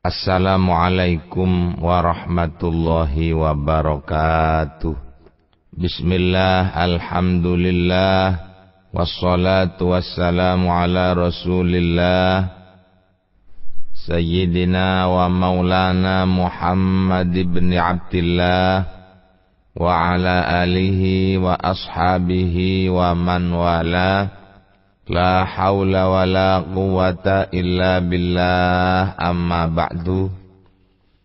Assalamualaikum warahmatullahi wabarakatuh Bismillah alhamdulillah Wassalatu wassalamu ala rasulillah Sayyidina wa maulana Muhammad ibn Abdillah Wa ala alihi wa ashabihi wa man walah La haula wa la quwata illa billah amma ba'du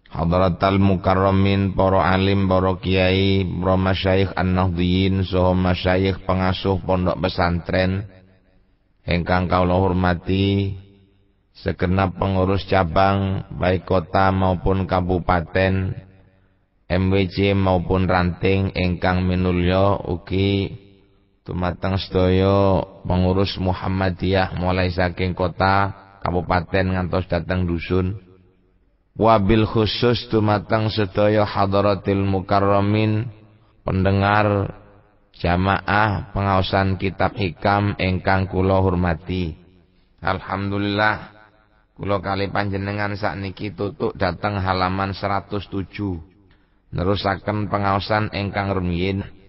Al mukarramin para alim, para kiai, para masyayikh an-nahdhiyin, saha masyayikh pengasuh pondok pesantren engkang kawula hormati segenap pengurus cabang baik kota maupun kabupaten MWC maupun ranting engkang minulya uki. Tumatang sedaya pengurus Muhammadiyah mulai saking kota, kabupaten ngantos datang dusun. Wabil khusus tumatang sedaya hadaratil mukarramin pendengar jamaah pengaosan kitab hikam engkang kula hormati. Alhamdulillah kula kali panjenengan sakniki tutuk datang halaman 107. Nerusaken pengaosan engkang rumiyin.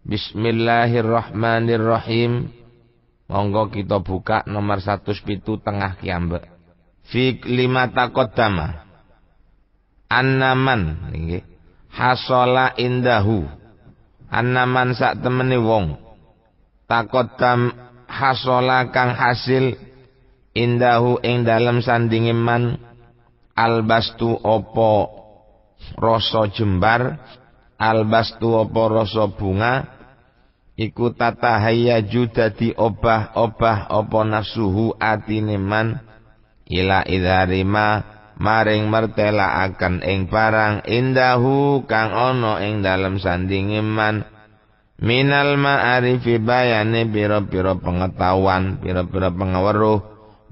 Bismillahirrahmanirrahim. Monggo kita buka nomor 107 tengah kiambe. Fik lima taqaddama. Annaman Hasola indahu. Annaman sak temeni wong. Taqaddam hasola kang hasil indahu ing dalam sandingiman. albastu opo rosso jembar albastu apa rasa bunga iku tatahaya di obah-obah apa nafsuhu atine man ila idharima maring mertela akan ing barang indahu kang ono ing dalem sanding man minal ma'arifi bayane biro-biro pengetahuan biro-biro pengawaruh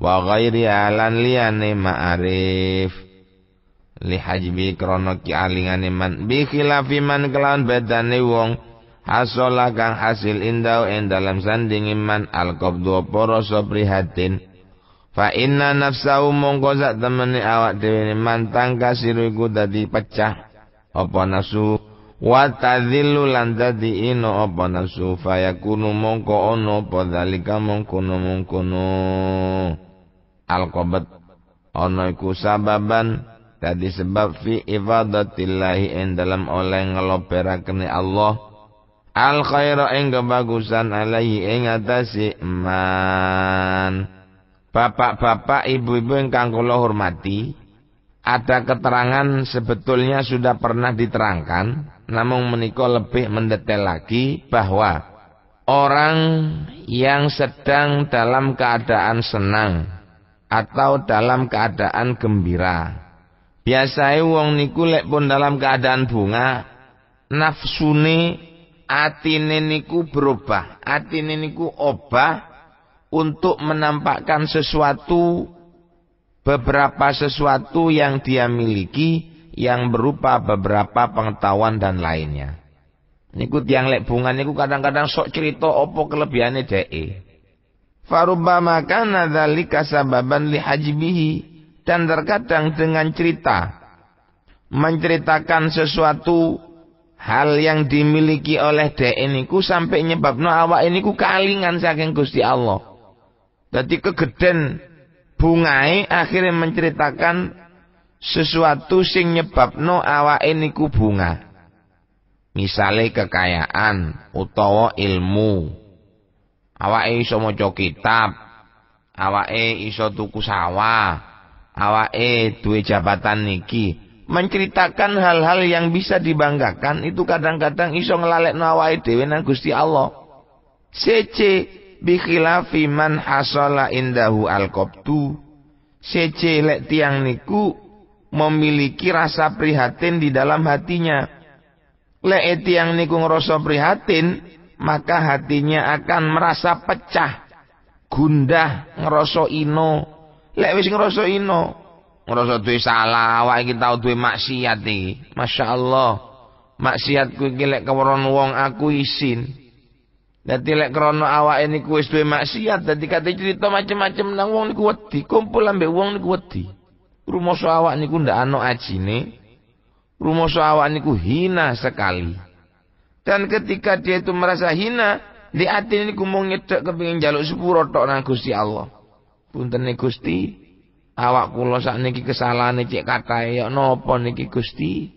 wa ghairi alan liyane ma'arif lihajbi krono ki alingane man bi khilafi man kelawan badane wong hasola kang hasil indau ing dalam sanding iman al qabdu para soprihatin fa inna nafsau mongko sak temene awak dhewe man tangkasiru iku dadi pecah apa nasu wa tadhillu lan dadi ino apa nasu fa yakunu mongko ono apa dalika mongkono mongkono al qabat ana iku sababan Tadi sebab fi ibadatillahi endalam dalam oleh ngeloperakni Allah al khaira ing kebagusan alaihi yang atasi man Bapak-bapak, ibu-ibu yang Kangkulo hormati, ada keterangan sebetulnya sudah pernah diterangkan, namun menika lebih mendetail lagi bahwa orang yang sedang dalam keadaan senang atau dalam keadaan gembira Biasai wong niku lek pun dalam keadaan bunga, nafsune atine niku berubah, atine niku obah untuk menampakkan sesuatu beberapa sesuatu yang dia miliki yang berupa beberapa pengetahuan dan lainnya. Niku tiang lek bunga niku kadang-kadang sok cerita opo kelebihannya dee. Farubama kana dzalika sababan li hajbihi dan terkadang dengan cerita menceritakan sesuatu hal yang dimiliki oleh dek ku sampai nyebabno awak ku kalingan saking Gusti Allah. Jadi kegeden bungai akhirnya menceritakan sesuatu sing nyebab nyebabno awak ku bunga. Misalnya kekayaan utawa ilmu. Awak e iso maca kitab, awak e iso tuku sawah, eh duwe jabatan niki menceritakan hal-hal yang bisa dibanggakan itu kadang-kadang iso ngelalek awake dhewe nang Gusti Allah. Sece bikila man hasala indahu alqabtu. Sece lek tiang niku memiliki rasa prihatin di dalam hatinya. Lek e tiang niku ngerasa prihatin, maka hatinya akan merasa pecah, gundah, ngerasa ino, lek wis ngrasa ino ngrasa duwe salah awake iki tau duwe maksiat iki masyaallah maksiatku iki lek keweron wong aku isin dadi lek krana awake niku wis duwe maksiat dadi kate cerita macam-macam nang wong niku wedi kumpul ambek wong niku wedi rumoso awak niku ndak ana ajine rumoso awak niku hina sekali dan ketika dia itu merasa hina di hati ini kumung kepingin jaluk sepuro tok nang Gusti Allah Punten Gusti, awak kula niki kesalahan cek kathah ya nopo niki Gusti?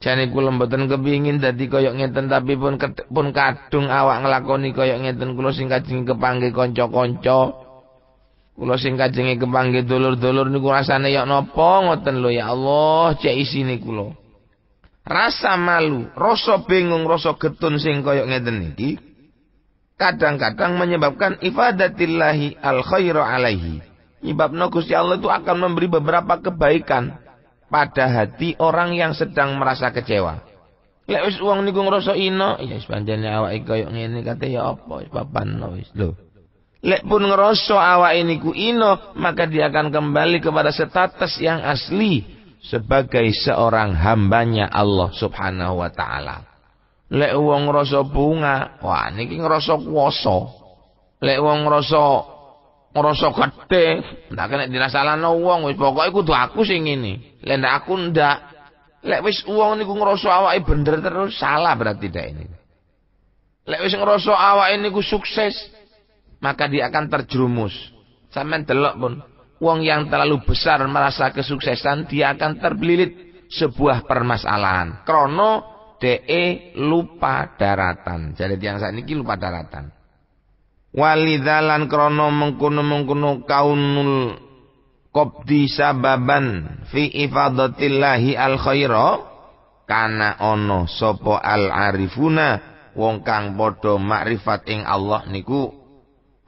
Jane kula mboten kepingin dadi kaya ngeten tapi pun ket, pun kadung awak ngelakoni koyok ngeten kulo singkat kajeng kepanggih konco konco. Kulo singkat kajenge kepanggih dulur-dulur niku rasane ya nopo ngoten lo ya Allah cek isine kulo. Rasa malu, rasa bingung, rasa getun sing koyok ngeten niki kadang-kadang menyebabkan ifadatillahi al khairu alaihi. Nyebabna Gusti Allah itu akan memberi beberapa kebaikan pada hati orang yang sedang merasa kecewa. Lek wis wong niku ngrasa ina, ya wis awak awake koyo ngene kate ya apa wis papano wis lho. Lek pun awak ini ku ino, maka dia akan kembali kepada status yang asli sebagai seorang hambanya Allah Subhanahu wa taala. Lek wong ngrasa bunga, wah niki ngrasa kuwasa. Lek wong ngrasa ngrasa gedhe, ndak kena dirasalano wong wis pokoke kudu aku sing ini, Lek ndak aku ndak. Lek wis wong niku ngrasa awake bener terus salah berarti dak ini. Lek wis ngrasa awake niku sukses, maka dia akan terjerumus. Sampeyan delok pun wong yang terlalu besar merasa kesuksesan dia akan terbelilit sebuah permasalahan. Krono DE lupa daratan. Jadi tiang saat ini lupa daratan. Walidalan krono mengkuno mengkuno kaunul kopdi sababan fi ifadatillahi al khairo karena ono sopo al arifuna wong kang podo makrifat ing Allah niku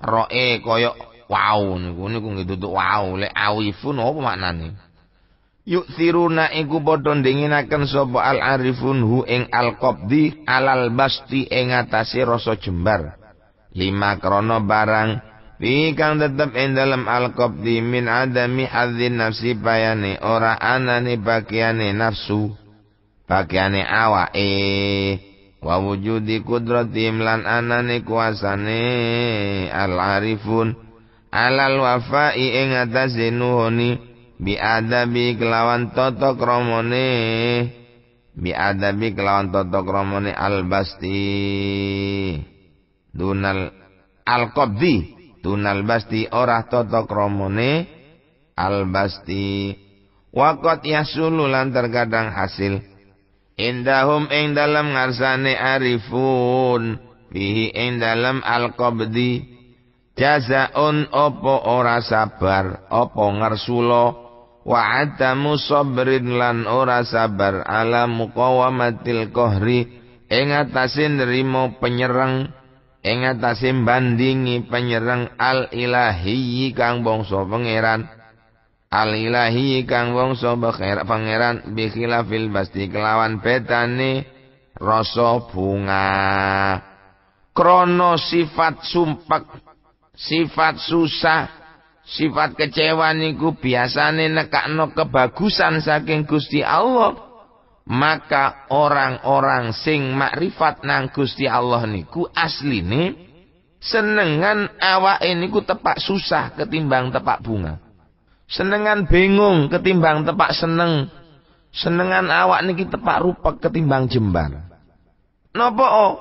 roe koyok wow niku niku nggih duduk wow le awifun apa maknane Yuk siruna iku bodon dinginakan sopo al arifun hu ing al kopdi alal basti ing atase rasa jembar. Lima krono barang fi kang tetep ing dalam al kopdi min adami hadzin nafsi payane ora anane bagiane nafsu. Bagiane awa wa wujudi kudratim lan kuasa kuasane al arifun alal wafai ing atase nuhoni bi kelawan totok romone bi kelawan totok romone albasti dunal alqabdi dunal basti ora totok romone albasti wakot yasulu lan terkadang hasil indahum ing dalam ngarsane arifun fihi ing dalam alqabdi jazaun opo ora sabar opo ngersula wa atamu sabrin lan ora sabar ala muqawamatil qahri ing atase nrimo penyerang ing atase bandingi penyerang al ilahi kang bangsa pangeran al ilahi kang bangsa pangeran bi khilafil basti kelawan betane rasa bunga krana sifat sumpak sifat susah Sifat kecewa niku biasane nekakno kebagusan saking Gusti Allah. Maka orang-orang sing makrifat nang Gusti Allah niku asli asline senengan awak ini ku tepak susah ketimbang tepak bunga. Senengan bingung ketimbang tepak seneng. Senengan awak niki tepak rupek ketimbang jembar. Nopo oh?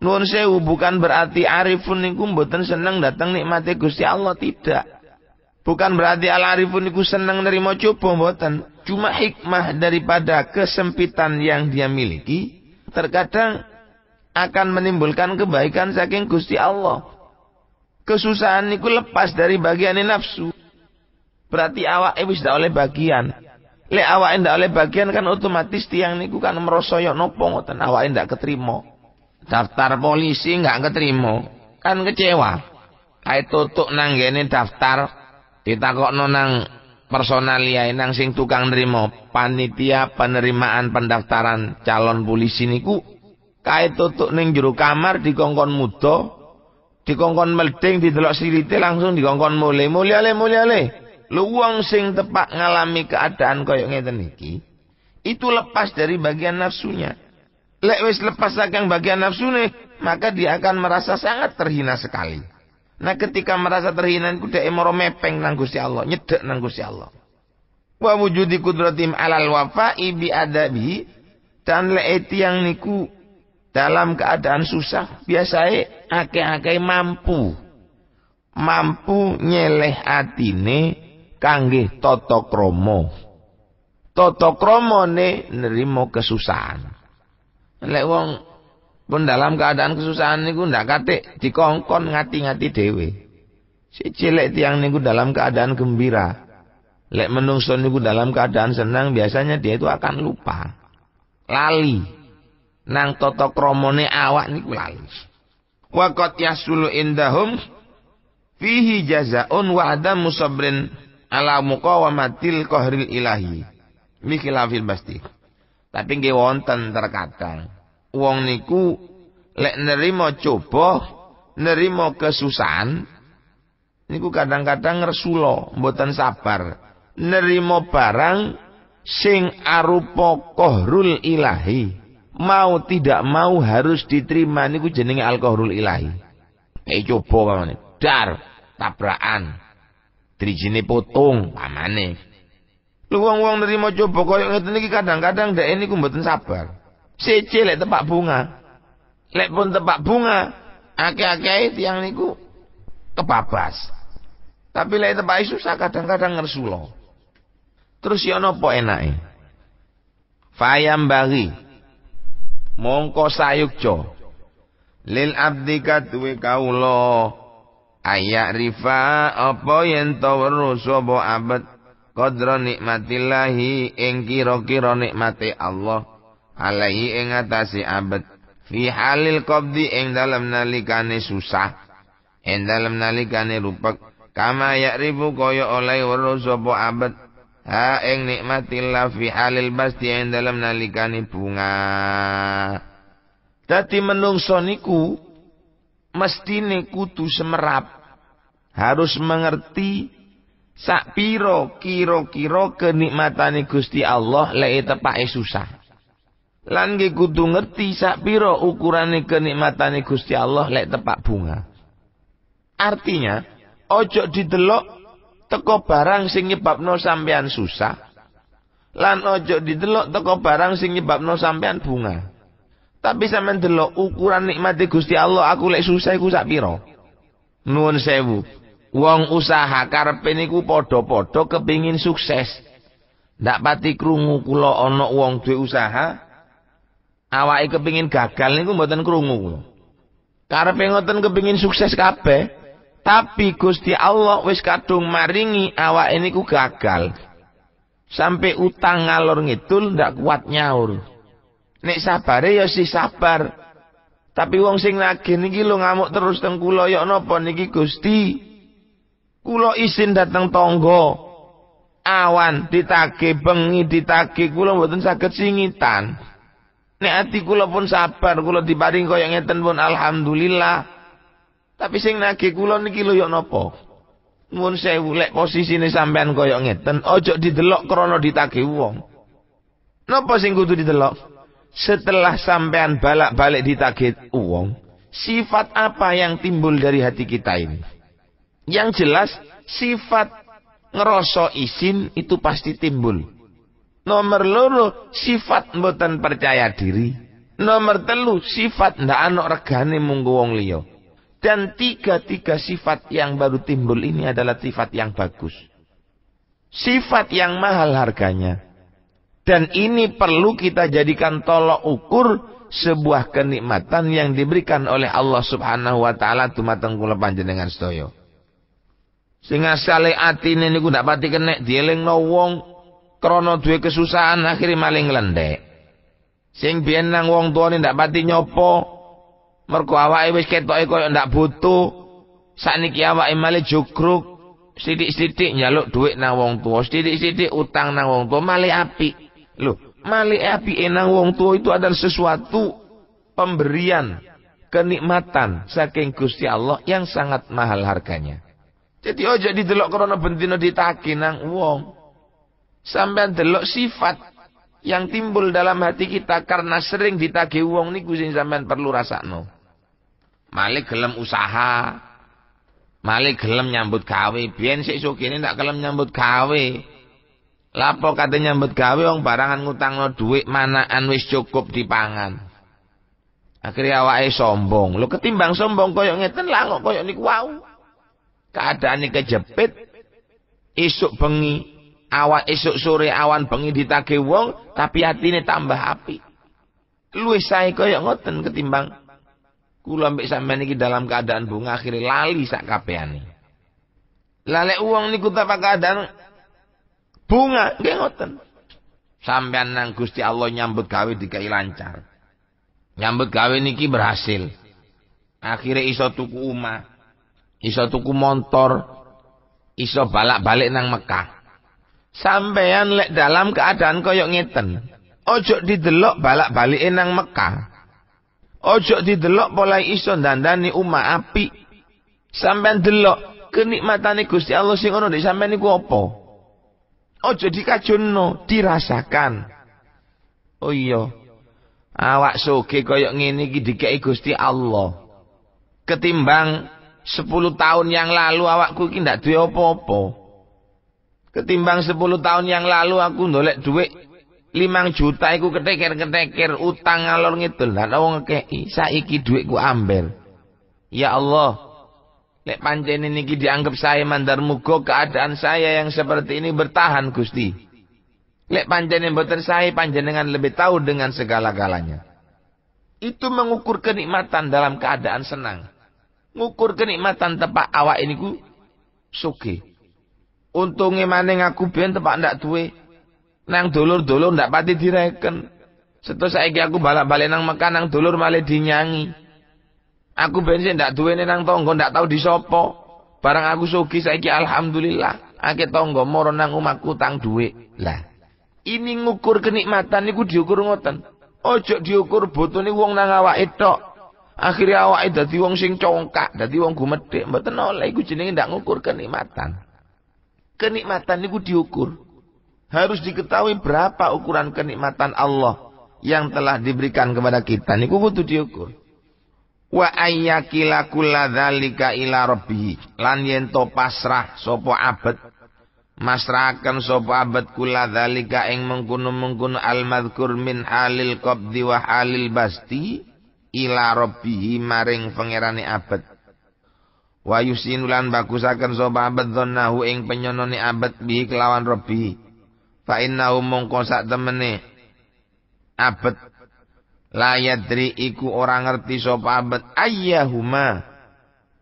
Nun sewu bukan berarti arifun niku mboten seneng datang nikmati Gusti Allah tidak. Bukan berarti al-arifun senang seneng nerima coba mboten. Cuma hikmah daripada kesempitan yang dia miliki terkadang akan menimbulkan kebaikan saking Gusti Allah. Kesusahan itu lepas dari bagian nafsu. Berarti awak itu tidak oleh bagian. Lek awak tidak oleh bagian kan otomatis tiang niku kan merosoyok nopo ngoten awak tidak keterima. Daftar polisi nggak keterima, kan kecewa. Kayak tutup nanggini daftar Ditakokno nonang personalia ya, nang sing tukang nerima panitia penerimaan pendaftaran calon polisi niku kae tutuk ning jero kamar dikongkon muda dikongkon melding didelok sirite langsung dikongkon mule mule ale mule ale lu wong sing tepak ngalami keadaan koyo ngeten iki itu lepas dari bagian nafsunya lek wis lepas saking bagian nafsune maka dia akan merasa sangat terhina sekali Nah ketika merasa terhina ku dhek moro mepeng nang Gusti Allah, nyedek nang Gusti Allah. Wa wujudi qudratim alal wafa'i bi adabi dan eti yang niku dalam keadaan susah biasanya akeh-akeh mampu mampu nyeleh atine kangge tata krama tata kramane nerima kesusahan lek wong pun dalam keadaan kesusahan niku ndak katik dikongkon ngati-ngati dhewe. Si cilik tiang niku dalam keadaan gembira. Lek menungso niku dalam keadaan senang biasanya dia itu akan lupa. Lali. Nang toto kromone awak niku lali. Wa qad yasulu indahum fihi jazaun wa adam musabrin ala muqawamatil kohril ilahi. Mikilafil basti. Tapi nggih wonten terkadang wong niku lek nerima coba, nerima kesusahan niku kadang-kadang ngersula, mboten sabar. Nerima barang sing arupa rul ilahi. Mau tidak mau harus diterima niku jenenge alkoholul ilahi. Eh coba pamane. Dar tabrakan. Drijine potong pamane. Lu wong-wong nerima coba koyo ngeten iki kadang-kadang ini niku mboten sabar. Sece lek tempat bunga. Lek pun tempat bunga, akeh-akeh tiang niku kebabas. Tapi lek tempat susah kadang-kadang ngersulo. Terus ya nopo enake? Fayam bagi mongko sayukjo lil abdi katwe kaula ayak rifa apa yen weruh abad qadra nikmatillahi ing kira-kira Allah alaihi ing atase abet fi halil qabdi ing dalem nalikane susah ing dalem nalikane rupek kama yakribu koyo oleh weruh sapa abet ha ing nikmatillah fi halil basti ing dalem nalikane bunga dadi menungso niku mestine kudu semerap harus mengerti sak piro kiro kira kenikmatane Gusti Allah lek tepake susah Lan nggih kudu ngerti sak pira ukurane kenikmatane Gusti Allah lek tepak bunga. Artinya, ojo didelok teko barang sing nyebabno sampean susah. Lan ojo didelok teko barang sing nyebabno sampean bunga. Tapi sampean delok ukuran nikmati Gusti Allah aku lek susah iku sak pira. Nuwun sewu. Wong usaha karepe niku padha-padha kepingin sukses. Ndak pati krungu kula ana wong duwe usaha Awak kepingin gagal niku mboten krungu. Karepe ngoten kepingin sukses kabeh, tapi Gusti Allah wis kadung maringi awak ini ku gagal. Sampai utang ngalor ngitul, ndak kuat nyaur. Nek sabare ya si sabar. Tapi wong sing nagih niki lu ngamuk terus teng kula ya napa niki Gusti. Kulo isin dateng tonggo. Awan ditake bengi ditake kulo mboten sakit singitan. Nek ati kula pun sabar, kula diparing kaya ngeten pun alhamdulillah. Tapi sing nagih kula niki lho yo ya napa? Mun sewu lek posisine sampean kaya ngeten, ojo didelok krana ditagih wong. Napa sing kudu didelok? Setelah sampean balak-balik ditake wong, sifat apa yang timbul dari hati kita ini? Yang jelas sifat ngerosok isin itu pasti timbul. Nomor loro sifat mboten percaya diri. Nomor telu sifat ndak anok regane munggu wong liya. Dan tiga-tiga sifat yang baru timbul ini adalah sifat yang bagus. Sifat yang mahal harganya. Dan ini perlu kita jadikan tolak ukur sebuah kenikmatan yang diberikan oleh Allah Subhanahu wa taala tumateng kula panjenengan sedaya. Sing asale atine niku ndak pati kenek no wong krono duwe kesusahan akhirnya maling lendek. Sing biyen nang wong tuane ndak pati nyopo, mergo awake wis ketoke koyo ndak butuh. Sakniki awake malah jukruk, sithik-sithik nyaluk duit nang wong tuwa, sithik-sithik utang nang wong tuwa malah api, Loh, malah api enang wong tuwa itu adalah sesuatu pemberian, kenikmatan saking Gusti Allah yang sangat mahal harganya. Jadi ojo didelok krana bentino ditagi nang wong sampean delok sifat yang timbul dalam hati kita karena sering ditagih uang ini gusin sampean perlu rasa no, Malik gelem usaha, malik gelem nyambut gawe, biyen sok ini tidak gelem nyambut gawe. Lapo katanya nyambut gawe uang barangan no duit mana anwis cukup dipangan. Akhirnya awake sombong. lo ketimbang sombong koyo ngeten lah kok koyo wow, keadaan ini kejepit isuk bengi Awan esok sore awan bengi ditake wong tapi hati ini tambah api. saya kau yang ngoten ketimbang kula mbek sampean iki dalam keadaan bunga akhirnya lali sak kabehane. Lale uang niku tapa keadaan bunga nggih ngoten. Sampean nang Gusti Allah nyambut gawe dikai lancar. Nyambut gawe niki berhasil. Akhirnya iso tuku umah, iso tuku motor, iso balak-balik nang Mekah. Sampeyan lek dalam keadaan koyok ngeten. Ojo didelok balak-balik enang Mekah. Ojo didelok polai iso dandani umah api. Sampean delok ni Gusti Allah sing ono di sampean niku apa? Ojo dikajono, dirasakan. Oh iya. Awak soge koyok ngene iki dikeki Gusti Allah. Ketimbang sepuluh tahun yang lalu awak iki ndak duwe apa-apa. Ketimbang 10 tahun yang lalu aku ndolek duit 5 juta iku ketekir-ketekir utang ngalor ngidul. Lah wong ngekeki saiki duitku ambil. Ya Allah. Lek pancen niki dianggap saya mandar mugo keadaan saya yang seperti ini bertahan Gusti. Lek pancen mboten saya panjenengan lebih tahu dengan segala-galanya. Itu mengukur kenikmatan dalam keadaan senang. Ngukur kenikmatan tepak awak ini ku suki. Untunge maning aku biyen tempat ndak duwe. Nang dulur-dulur ndak pati direken. Setu saiki aku balak-balik nang Mekah nang dulur malah dinyangi. Aku biyen sik ndak duwene nang tonggo ndak tau disopo. Barang aku saya saiki alhamdulillah. Akeh tonggo moro nang omahku tang duwe. Lah, ini ngukur kenikmatan niku diukur ngoten. Ojo diukur botone wong nang awake tok. Akhirnya awake dadi wong sing congkak, dadi wong gumedhek, mboten oleh iku jenenge ndak ngukur kenikmatan. Kenikmatan itu diukur. Harus diketahui berapa ukuran kenikmatan Allah yang telah diberikan kepada kita. Ini kudu diukur. Wa ayyakila kula dhalika ila rabbih. Lan yen pasrah sopo abad. Masrahkan sopo abad kula dzalika ing mengkunu-mengkunu al madhkur min halil qabdi wa halil basti ila maring pengirani abad wa lan bagusaken sapa abad dzannahu ing penyonone abad bi kelawan rabbi fa innahu mongko sak temene abad la yadri iku ora ngerti sapa abad ayyahuma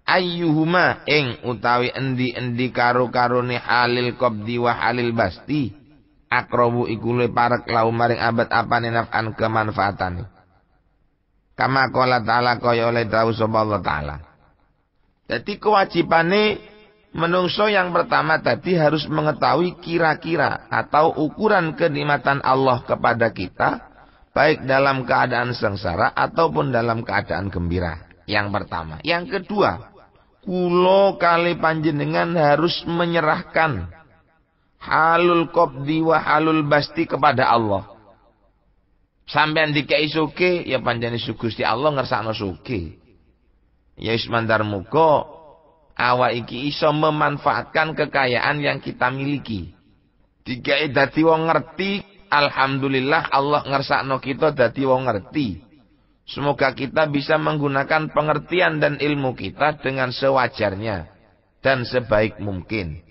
ayyuhuma ing utawi endi-endi karo-karone halil qabdi wa halil basti akrabu iku le parek lau maring abad apane naf'an kemanfaatane kama qala ta'ala kaya oleh dawuh sapa Allah ta'ala jadi kewajibannya menungso yang pertama tadi harus mengetahui kira-kira atau ukuran kenikmatan Allah kepada kita baik dalam keadaan sengsara ataupun dalam keadaan gembira. Yang pertama, yang kedua, kulo kali panjenengan harus menyerahkan halul kopdi wa halul basti kepada Allah. Sampai dikai suke ya panjeni sugusti Allah ngersakno suke. Ya Ismandar Muko, awa iki iso memanfaatkan kekayaan yang kita miliki. Tiga dadi wong ngerti, Alhamdulillah Allah ngersakno kita dadi wong ngerti. Semoga kita bisa menggunakan pengertian dan ilmu kita dengan sewajarnya dan sebaik mungkin.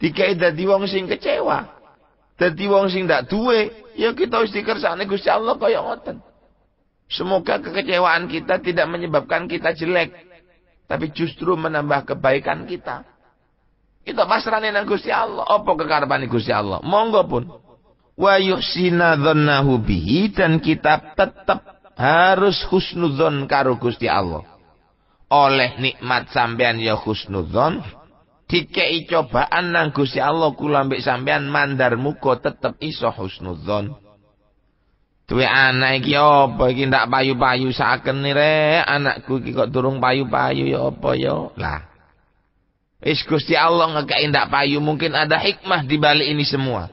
Tiga dadi wong sing kecewa. Dadi wong sing ndak duwe, ya kita wis dikersakne Gusti Allah kaya ngoten. Semoga kekecewaan kita tidak menyebabkan kita jelek. Tapi justru menambah kebaikan kita. Kita pasrani dengan Gusti Allah. Apa kekarapan Gusti Allah? Monggo pun. Wa yuhsina dhannahu bihi dan kita tetap harus husnudzon karo Gusti Allah. Oleh nikmat sampean ya husnudzon, dikei cobaan nang Gusti Allah Kulambik sampean mandar muka tetap iso husnudzon. Tuwe anak iki apa iki ndak payu-payu sakene re, anakku iki kok durung payu-payu ya apa ya. Lah. Wis Gusti Allah ngekeki ndak payu, mungkin ada hikmah di balik ini semua.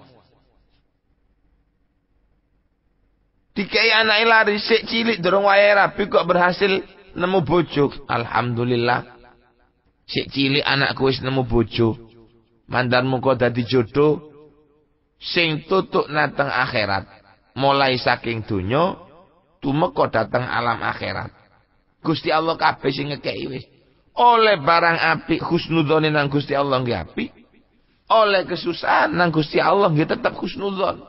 Dikai anak lari sik cilik durung wayahe rabi kok berhasil nemu bojo. Alhamdulillah. Sik cilik anakku wis nemu bojo. Mandarmu kok dadi jodoh sing tutuk nateng akhirat mulai saking dunya tumeka datang alam akhirat. Gusti Allah kabeh sing ngekeki wis. Oleh barang api husnudzone nang Gusti Allah nggih api, Oleh kesusahan nang Gusti Allah nggih tetep husnudzon.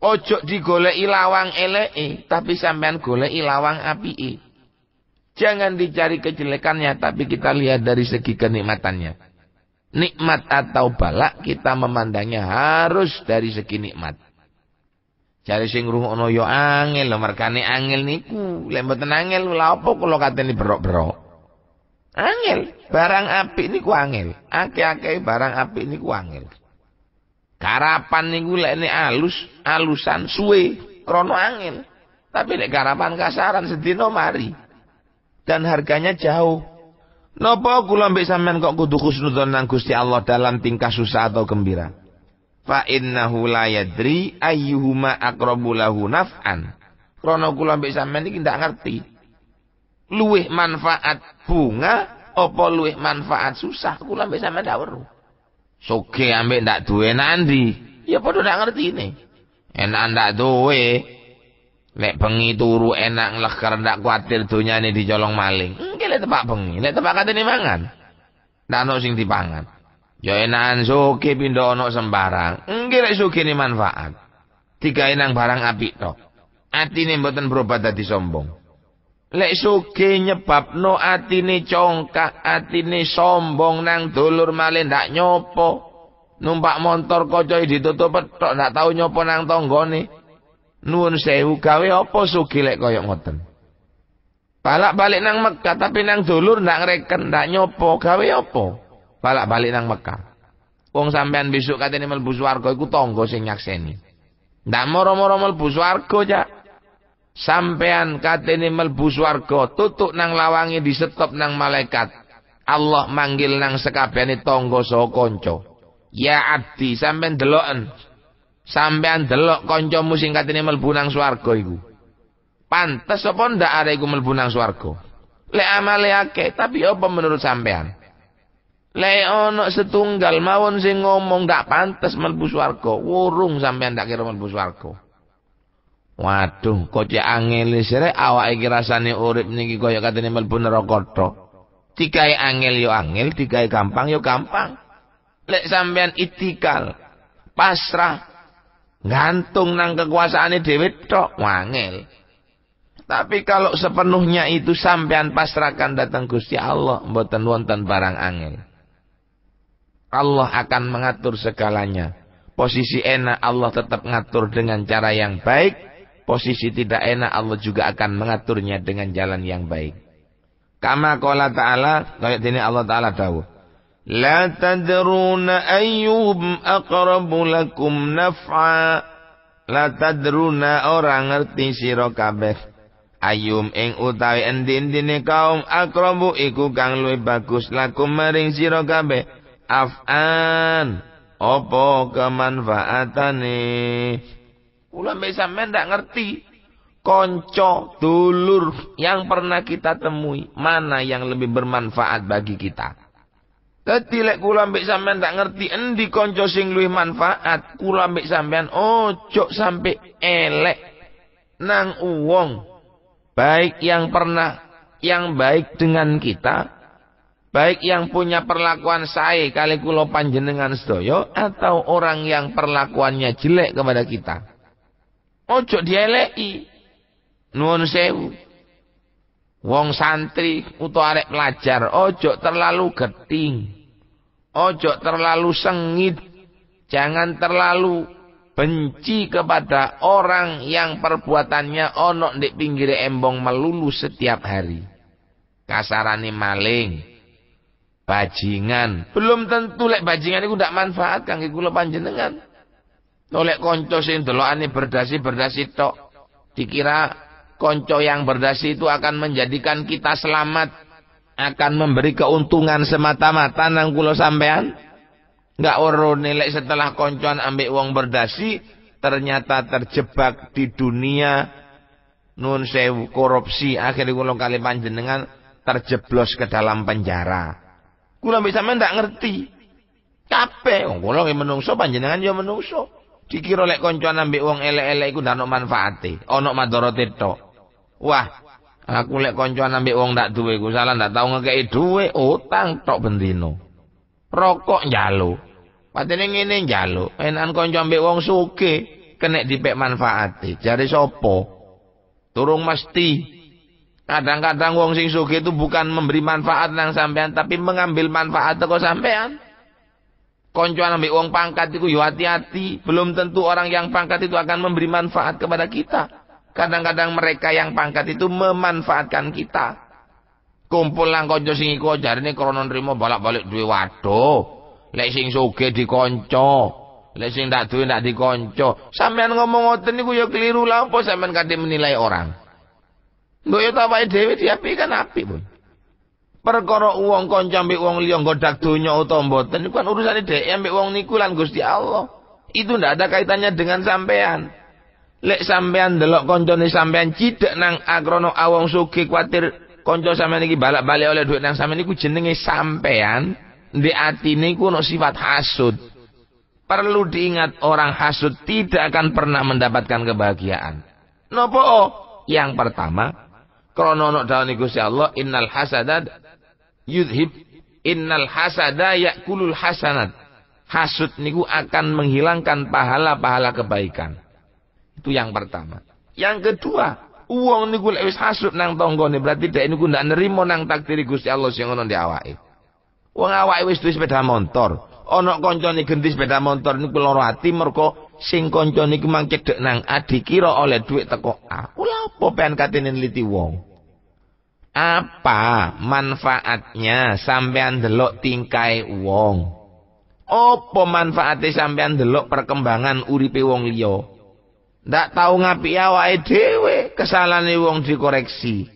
Ojo digoleki lawang eleke, tapi sampean goleki lawang api. Jangan dicari kejelekannya, tapi kita lihat dari segi kenikmatannya. Nikmat atau balak kita memandangnya harus dari segi nikmat. Jare sing ngrungokno ya angel, merkane angel niku. Hmm. Lek mboten angel lha apa kula kateni berok-berok. Angel, barang apik niku angel. Akeh-akeh barang apik niku angel. Karapan niku lek ni alus, alusan suwe krono angel. Tapi lek karapan kasaran setino mari. Dan harganya jauh. Nopo kula mbek sampean kok kudu khusnudzon nang Gusti Allah dalam tingkah susah atau gembira? fa innahu la yadri ayyuhuma aqrabu lahu naf'an krana kula mbek sampean iki ndak ngerti luwih manfaat bunga apa luweh manfaat susah kula mbek sampean ndak weruh soge ambek ndak duwe nandi ya padha ndak ngerti ini enak ndak duwe Nek bengi turu enak ngelekar ndak kuatir dunyane dicolong maling. Engke lek tepak bengi, lek tepak katene mangan. Ndak ono sing dipangan. Yo ya enakan suki pindah ono sembarang. Enggak rek suki ini manfaat. Tiga enang barang api tok. Atine mboten berobat dadi sombong. Lek suki nyebabno atine congkak, atine sombong nang dulur malin ndak nyopo. Numpak motor kocoi ditutup petok ndak tahu nyopo nang tanggane. Nuwun sewu gawe apa sugi lek kaya ngoten. Balak balik nang Mekkah tapi nang dulur ndak rekend ndak nyopo gawe apa? balak balik nang Mekah. Wong sampean besok katanya melbu swarga iku tonggo sing nyakseni. Ndak moro-moro melbu swarga ya. Sampean katanya melbu swarga, tutuk nang lawangi di disetop nang malaikat. Allah manggil nang sekabehane tonggo so konco. Ya abdi, sampean deloken. Sampean delok konco sing katanya melbu nang swarga iku. Pantes apa ndak ada iku melbu nang swarga? Le amale tapi apa menurut sampean? Lek ono setunggal mawon sing ngomong gak pantas mlebu swarga, wurung sampean ndak kira mlebu swarga. Waduh, kocak angel sire awake iki rasane urip niki kaya katene mlebu neraka tok. Dikae angel yo ya angel, dikae gampang yo ya gampang. Lek sampean itikal, pasrah, gantung nang kekuasaane dhewe tok wangel. Tapi kalau sepenuhnya itu sampean pasrahkan datang Gusti Allah, mboten wonten barang angel. Allah akan mengatur segalanya. Posisi enak Allah tetap ngatur dengan cara yang baik. Posisi tidak enak Allah juga akan mengaturnya dengan jalan yang baik. Kama kola ta'ala, kayak ini Allah ta'ala tahu. La tadruna ayyuhum akrabu lakum naf'a. La tadruna orang ngerti sirokabeh. Ayum ing utawi endin dini kaum akrabu iku kang luwih bagus lakum maring sirokabeh. kabeh af'an opo kemanfaatane kula bisa sampean ndak ngerti konco dulur yang pernah kita temui mana yang lebih bermanfaat bagi kita Dadi lek kula ambek sampean tak ngerti endi kanca sing luwih manfaat, kula ambek sampean ojo sampe elek nang uwong baik yang pernah yang baik dengan kita baik yang punya perlakuan saya kali kulopan panjenengan sedoyo atau orang yang perlakuannya jelek kepada kita. Ojo dieleki. Nuwun sewu. Wong santri utawa arek pelajar ojo terlalu geting. Ojo terlalu sengit. Jangan terlalu benci kepada orang yang perbuatannya onok di pinggir embong melulu setiap hari. Kasarane maling bajingan. Belum tentu lek bajingan itu ndak manfaat kangge kula panjenengan. Tolek nah, konco sing delokane berdasi-berdasi tok. Dikira konco yang berdasi itu akan menjadikan kita selamat, akan memberi keuntungan semata-mata nang kula sampean. Enggak ora nilai setelah koncoan ambek wong berdasi ternyata terjebak di dunia nun sewu korupsi akhirnya kula kali panjenengan terjeblos ke dalam penjara. Kula bisa sampean tak ngerti. Kabeh wong kula ki menungso panjenengan ya menungso. Dikira lek kancan ambek wong elek-elek iku ndak ono manfaate, ono madharate tok. Wah, aku lek kancan ambek wong tak duwe iku salah ndak tau ngekeki duwe, utang tok bendino. Rokok jalu, Patene ngene jalu. enakan kanca ambek wong sugih, kenek dipek manfaate. Jare sapa? Turung mesti. Kadang-kadang wong sing sugih itu bukan memberi manfaat nang sampean tapi mengambil manfaat teko sampean. Koncoan ambek wong pangkat itu yo hati-hati, belum tentu orang yang pangkat itu akan memberi manfaat kepada kita. Kadang-kadang mereka yang pangkat itu memanfaatkan kita. Kumpul nang kanca sing iku jarine krana nrimo bolak-balik duwe waduh. Lek sing sugih dikonco, lek sing ndak duwe ndak dikonco. Sampean ngomong ngoten niku yo keliru lah apa sampean kadhe menilai orang. Mbok yo ya tawake dhewe diapi kan api pun. Perkara uang kon bi uang liya nggodak donya utawa mboten iku kan urusane dhek ambek ya wong niku lan Gusti Allah. Itu ndak ada kaitannya dengan sampean. Lek sampean delok koncone sampean cidak nang akrono awong sugih kuatir kanca sampean iki balak-balik oleh duit nang sampean niku jenenge sampean di atine iku ono sifat hasud. Perlu diingat orang hasud tidak akan pernah mendapatkan kebahagiaan. Nopo? Yang pertama, Krononok ana dalane Gusti Allah innal hasadad yudhib innal hasada yakulul hasanat. Hasud niku akan menghilangkan pahala-pahala kebaikan. Itu yang pertama. Yang kedua, uang niku lek hasut hasud nang tanggane berarti dah niku ndak nerima nang takdir Gusti Allah sing ana ndek Uang Wong awake wis duwe sepeda motor, ana kancane gendhi sepeda motor niku lara ati merko sing kanca niku cedek nang adi oleh duit teko aku. Lha apa pengen katene liti wong. Apa manfaatnya sampean delok tingkai wong? opo manfaatnya sampean delok perkembangan uripe wong liya? Ndak tau ngapi awake dhewe, kesalane wong dikoreksi.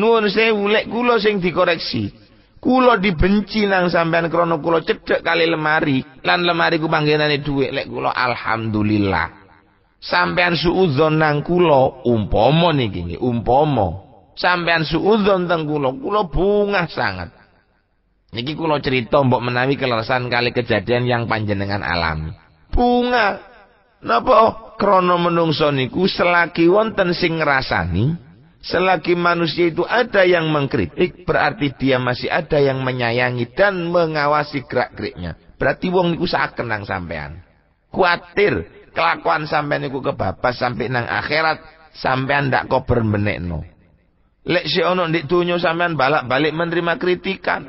Nuwun sewu lek kula sing dikoreksi. Kula dibenci nang sampean krana kula cedhek kali lemari, lan lemari ku panggenane dhuwit lek kula alhamdulillah. Sampean suudzon nang kula umpama niki, umpama sampean suudzon teng kula, kula bungah sangat. Niki kula cerita mbok menawi kelesan kali kejadian yang panjenengan alam. Bunga. Napa oh, krana menungso niku selagi wonten sing ngrasani, selagi manusia itu ada yang mengkritik, berarti dia masih ada yang menyayangi dan mengawasi gerak-geriknya. Berarti wong niku kenang sampean. Kuatir kelakuan sampean niku kebapas sampai nang akhirat sampean ndak kober menekno. Lek si ono di tunyo sampean balak-balik menerima kritikan.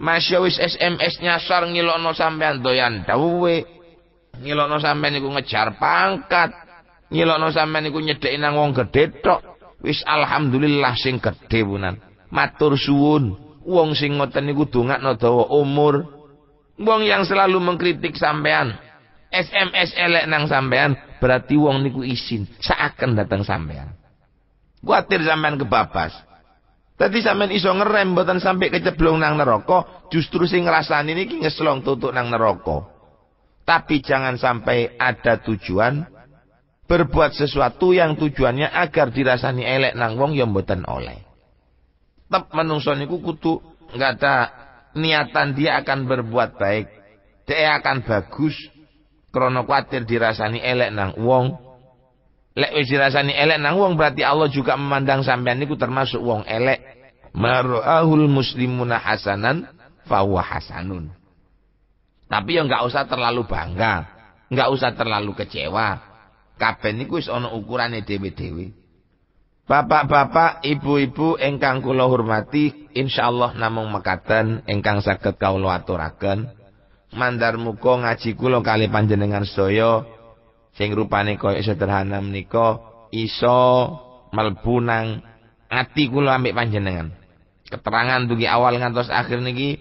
Masya wis SMS nyasar ngilono sampean doyan dawe. Ngilono sampean iku ngejar pangkat. Ngilono sampean iku nyedeki nang wong gede tok. Wis alhamdulillah sing gede punan. Matur suwun. Wong sing ngoten niku no dawa umur. Wong yang selalu mengkritik sampean. SMS elek nang sampean berarti wong niku isin seakan datang sampean. Kuatir sampean kebabas. Tadi sampean iso ngerem mboten sampai keceblong nang neraka, justru sing ngrasani niki ngeslong tutuk nang neraka. Tapi jangan sampai ada tujuan berbuat sesuatu yang tujuannya agar dirasani elek nang wong yang mboten oleh. Tep menungso niku kudu nggak ada niatan dia akan berbuat baik. Dia akan bagus krono kuatir dirasani elek nang wong Lek wis dirasani elek nang wong berarti Allah juga memandang sampean niku termasuk wong elek. Mar'ahul muslimuna hasanan fa hasanun. Tapi ya enggak usah terlalu bangga, enggak usah terlalu kecewa. Kabeh niku wis ana ukurane dhewe-dhewe. Bapak-bapak, ibu-ibu engkang kula hormati, insyaallah namung mekaten engkang saged kawula aturaken. Mandar muka ngaji kula kali panjenengan sedaya sing rupane kaya sederhana menika iso mlebu nang ati kula ambek panjenengan. Keterangan dugi awal ngantos akhir niki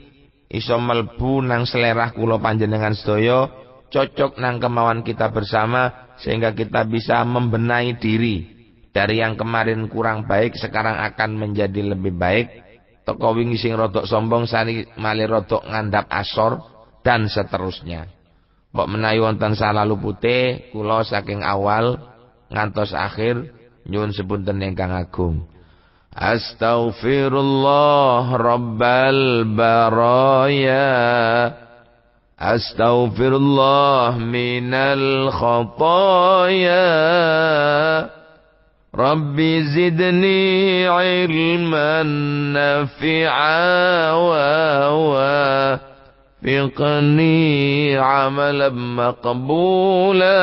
iso mlebu nang selera kula panjenengan sedaya cocok nang kemauan kita bersama sehingga kita bisa membenahi diri dari yang kemarin kurang baik sekarang akan menjadi lebih baik toko wingi sing rodok sombong sari mali rodok ngandap asor dan seterusnya Mbok menawi wonten salah putih kula saking awal ngantos akhir nyuwun sepunten ingkang agung. Astaghfirullah rabbal baraya Astaghfirullah minal khataya Rabbi zidni ilman nafi'a wa, wa بقني عملا مقبولا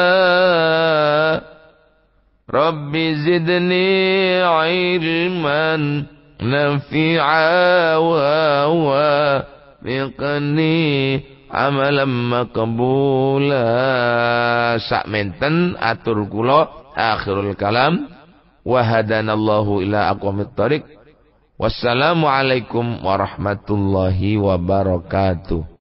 رب زدني علما نفعا وفقني عملا مقبولا سأمنتن أترك الله آخر الكلام وهدانا الله إلى أقوم الطريق والسلام عليكم ورحمة الله وبركاته